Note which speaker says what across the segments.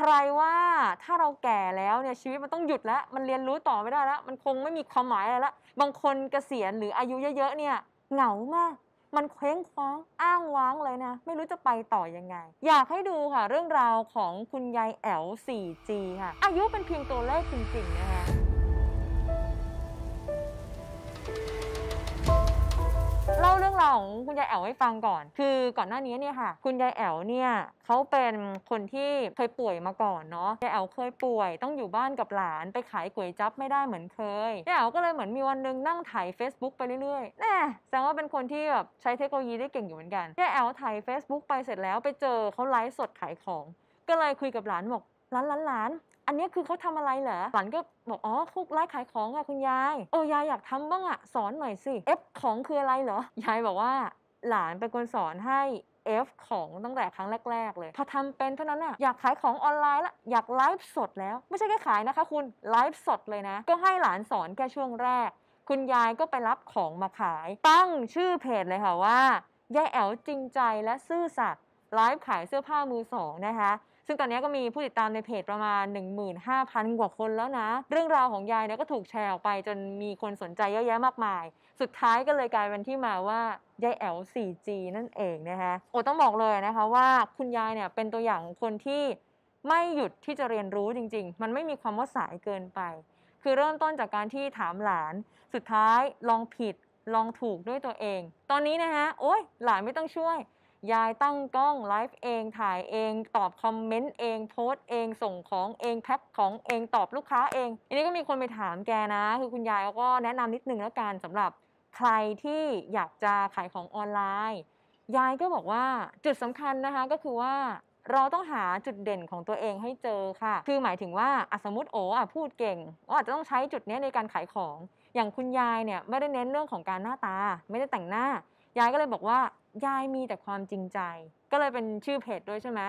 Speaker 1: ใครว่าถ้าเราแก่แล้วเนี่ยชีวิตมันต้องหยุดแล้ว มันเรียนรู้ต่อไม่ได้แล้ว มันคงไม่มีความหมายอะไรละบางคนเกษียณหรืออายุเยอะ ๆ เนี่ย เหงามาก มันเคว้งคว้าง อ้างว้างเลยนะ ไม่รู้จะไปต่อยังไง อยากให้ดูค่ะเรื่องราวของคุณยายแอล 4G ค่ะ อายุเป็นเพียงตัวเลขจริง ๆ นะคะของคุณยายแอ๋วให้ฟังก่อน คือก่อนหน้านี้เนี่ยค่ะ คุณยายแอ๋วเนี่ยเขาเป็นคนที่เคยป่วยมาก่อนเนาะยายแอ๋วเคยป่วยต้องอยู่บ้านกับหลาน ไปขายก๋วยจั๊บไม่ได้เหมือนเคยยายแอ๋วก็เลยเหมือนมีวันนึงนั่งถ่าย Facebook ไปเรื่อยๆแน่แสดงว่าเป็นคนที่แบบใช้เทคโนโลยีได้เก่งอยู่เหมือนกันยายแอ๋วถ่าย Facebook ไปเสร็จแล้วไปเจอเขาไลฟ์สดขายของ ก็เลยคุยกับหลานบอกหลานหลานอันนี้คือเขาทำอะไรเหรอ หลานก็บอกอ๋อคุกร้านขายของค่ะคุณยาย เออยายอยากทำบ้างอะสอนหน่อยสิเอฟของคืออะไรเหรอ ยายบอกว่าหลานเป็นคนสอนให้ F ของตั้งแต่ครั้งแรก ๆ เลยพอทำเป็นเท่านั้นน่ะอยากขายของออนไลน์ละอยากไลฟ์สดแล้ว ไม่ใช่แค่ขายนะคะ คุณไลฟ์สดเลยนะ ก็ให้หลานสอนแค่ช่วงแรก คุณยายก็ไปรับของมาขาย ตั้งชื่อเพจเลยค่ะว่า ยายแอ๋วจริงใจและซื่อสัตย์ไลฟ์ขายเสื้อผ้ามือสองนะคะซึ่งตอนนี้ก็มีผู้ติดตามในเพจประมาณ 15,000 กว่าคนแล้วนะ เรื่องราวของยายเนี่ยก็ถูกแชร์ออกไป จนมีคนสนใจเยอะแยะมากมาย สุดท้ายก็เลยกลายเป็นที่มาว่า ยายแอล 4G นั่นเองนะคะโอ้ต้องบอกเลยนะคะว่าคุณยายเนี่ยเป็นตัวอย่างคนที่ไม่หยุดที่จะเรียนรู้จริงๆ มันไม่มีความว่าสายเกินไป คือเริ่มต้นจากการที่ถามหลาน สุดท้ายลองผิด ลองถูกด้วยตัวเอง ตอนนี้นะฮะโอ้ยหลานไม่ต้องช่วยยายตั้งกล้องไลฟ์เองถ่ายเอง ตอบคอมเมนต์เองโพสต์เองส่งของเองแพ็คของเองตอบลูกค้าเอง อันนี้ก็มีคนไปถามแกนะ คือคุณยายเขาก็แนะนำนิดนึงแล้วกันสำหรับใครที่อยากจะขายของออนไลน์ ยายก็บอกว่าจุดสำคัญนะคะก็คือว่าเราต้องหาจุดเด่นของตัวเองให้เจอค่ะ คือหมายถึงว่าสมมติโอ้พูดเก่งก็อาจจะต้องใช้จุดนี้ในการขายของอย่างคุณยายเนี่ยไม่ได้เน้นเรื่องของการหน้าตาไม่ได้แต่งหน้ายายก็เลยบอกว่ายายมีแต่ความจริงใจ ก็เลยเป็นชื่อเพจด้วยใช่ไหม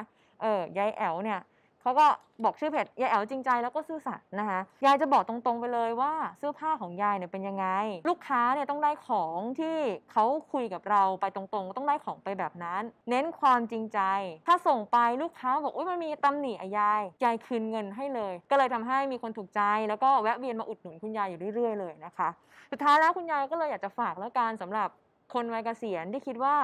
Speaker 1: เออยายแอลเนี่ยเขาก็บอกชื่อเพจยายแอลจริงใจแล้วก็ซื่อสัตย์นะคะยายจะบอกตรงๆ ไปเลยว่าเสื้อผ้าของยายเนี่ยเป็นยังไง ลูกค้าเนี่ยต้องได้ของที่เขาคุยกับเราไปตรงๆ ต้องได้ของไปแบบนั้น เน้นความจริงใจ ถ้าส่งไปลูกค้าบอกว่ามันมีตำหนิอะยายยายคืนเงินให้เลย ก็เลยทำให้มีคนถูกใจแล้วก็แวะเวียนมาอุดหนุนคุณยายอยู่เรื่อยๆเลยนะคะ สุดท้ายแล้วคุณยายก็เลยอยากจะฝากแล้วกันสำหรับคนวัยเกษียณที่คิดว่า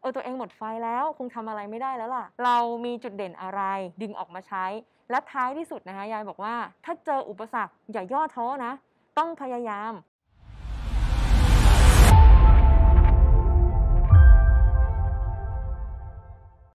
Speaker 1: เออตัวเองหมดไฟแล้วคงทำอะไรไม่ได้แล้วล่ะ เรามีจุดเด่นอะไรดึงออกมาใช้ และท้ายที่สุดนะคะยายบอกว่า ถ้าเจออุปสรรคอย่าย่อท้อนะ ต้องพยายาม